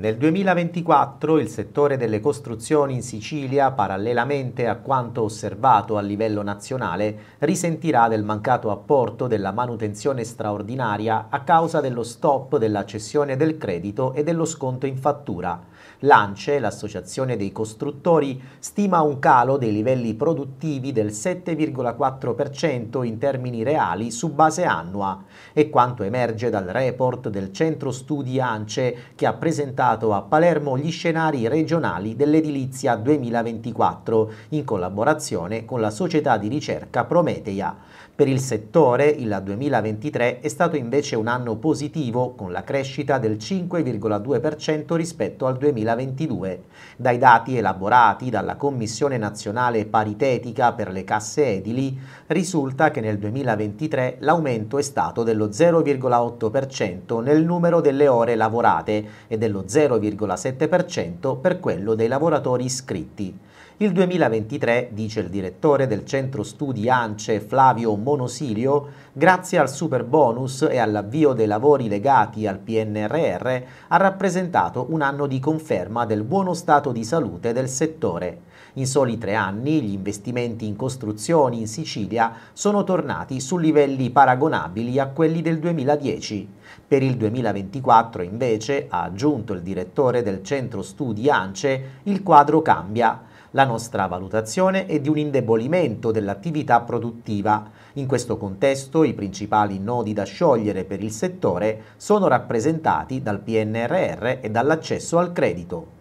Nel 2024 il settore delle costruzioni in Sicilia, parallelamente a quanto osservato a livello nazionale, risentirà del mancato apporto della manutenzione straordinaria a causa dello stop della cessione del credito e dello sconto in fattura. L'ANCE, l'associazione dei costruttori, stima un calo dei livelli produttivi del 7,4% in termini reali su base annua. E quanto emerge dal report del Centro Studi ANCE che ha presentato presentato a Palermo gli scenari regionali dell'edilizia 2024 in collaborazione con la società di ricerca Prometeia. Per il settore il 2023 è stato invece un anno positivo con la crescita del 5,2% rispetto al 2022. Dai dati elaborati dalla Commissione nazionale paritetica per le casse edili risulta che nel 2023 l'aumento è stato dello 0,8% nel numero delle ore lavorate e dello 0,8% 0,7% per quello dei lavoratori iscritti. Il 2023, dice il direttore del centro studi ANCE Flavio Monosilio, grazie al super bonus e all'avvio dei lavori legati al PNRR, ha rappresentato un anno di conferma del buono stato di salute del settore. In soli tre anni gli investimenti in costruzioni in Sicilia sono tornati su livelli paragonabili a quelli del 2010. Per il 2024 invece, ha aggiunto il direttore del centro studi ANCE, il quadro cambia. La nostra valutazione è di un indebolimento dell'attività produttiva. In questo contesto i principali nodi da sciogliere per il settore sono rappresentati dal PNRR e dall'accesso al credito.